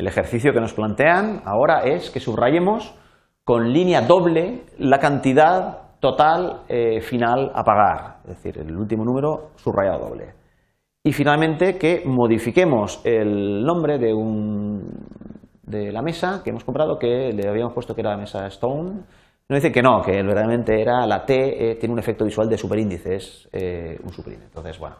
El ejercicio que nos plantean ahora es que subrayemos con línea doble la cantidad total eh, final a pagar, es decir, el último número subrayado doble. Y finalmente que modifiquemos el nombre de, un, de la mesa que hemos comprado, que le habíamos puesto que era la mesa Stone. Nos dice que no, que verdaderamente era la T, eh, tiene un efecto visual de superíndice, es eh, un superíndice. Entonces, bueno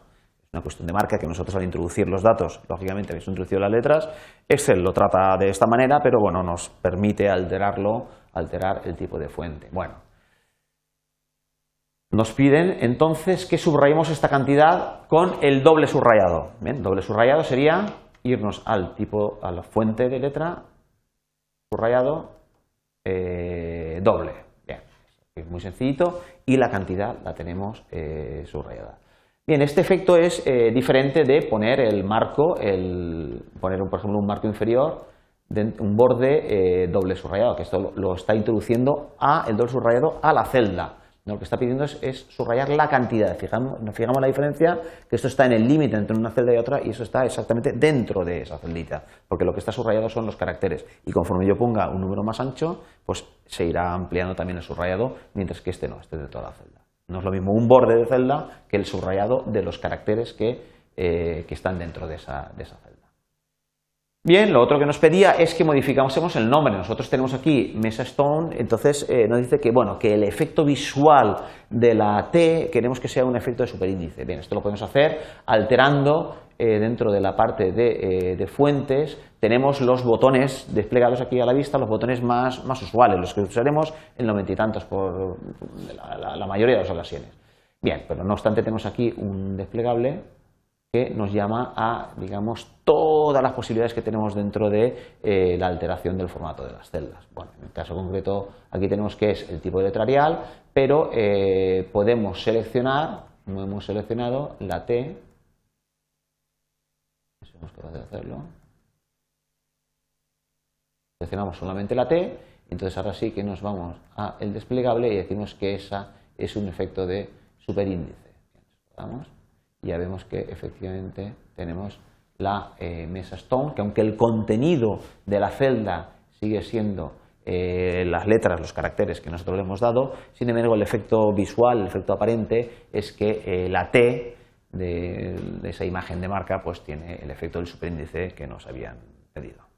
una cuestión de marca que nosotros al introducir los datos, lógicamente habéis introducido las letras, Excel lo trata de esta manera, pero bueno, nos permite alterarlo, alterar el tipo de fuente. Bueno, nos piden entonces que subrayemos esta cantidad con el doble subrayado. Bien, doble subrayado sería irnos al tipo, a la fuente de letra, subrayado, eh, doble. Bien, es muy sencillito y la cantidad la tenemos eh, subrayada. Bien, este efecto es eh, diferente de poner el marco, el, poner por ejemplo un marco inferior, un borde eh, doble subrayado, que esto lo, está introduciendo a el doble subrayado a la celda. lo que está pidiendo es, subrayar la cantidad. Fijamos, fijamos la diferencia, que esto está en el límite entre una celda y otra, y eso está exactamente dentro de esa celdita, porque lo que está subrayado son los caracteres. Y conforme yo ponga un número más ancho, pues se irá ampliando también el subrayado, mientras que este no, este dentro de toda la celda. No es lo mismo un borde de celda que el subrayado de los caracteres que, eh, están dentro de esa, celda. Bien, lo otro que nos pedía es que modificásemos el nombre. Nosotros tenemos aquí Mesa Stone, entonces eh, nos dice que, bueno, que el efecto visual de la T queremos que sea un efecto de superíndice. Bien, esto lo podemos hacer alterando eh, dentro de la parte eh, de, fuentes tenemos los botones desplegados aquí a la vista, los botones más, usuales, los que usaremos en noventa y tantos por la, mayoría de las ocasiones. Bien, pero no obstante tenemos aquí un desplegable que nos llama a, digamos, todas las posibilidades que tenemos dentro de eh, la alteración del formato de las celdas. Bueno, en el caso concreto aquí tenemos que es el tipo de letrarial, pero podemos seleccionar, no hemos seleccionado la T, hacerlo. Seleccionamos solamente la T, entonces ahora sí que nos vamos a el desplegable y decimos que esa es un efecto de superíndice. Y ya vemos que efectivamente tenemos la eh, mesa Stone, que aunque el contenido de la celda sigue siendo eh, las letras, los caracteres que nosotros le hemos dado, sin embargo el efecto visual, el efecto aparente es que eh, la T de, esa imagen de marca, pues tiene el efecto del superíndice que nos habían pedido.